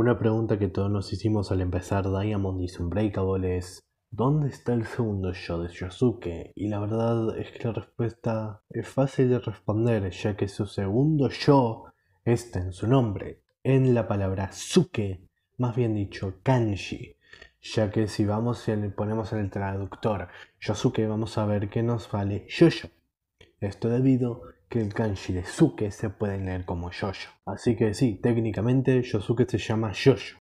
Una pregunta que todos nos hicimos al empezar Diamond is Unbreakable es ¿Dónde está el segundo yo de Yosuke? Y la verdad es que la respuesta es fácil de responder, ya que su segundo yo está en su nombre, en la palabra suke, más bien dicho kanji, ya que si vamos y le ponemos en el traductor Yosuke vamos a ver que nos vale yo esto debido que el kanji de Suke se puede leer como Yoyo. Así que sí, técnicamente Yosuke se llama Yoyo.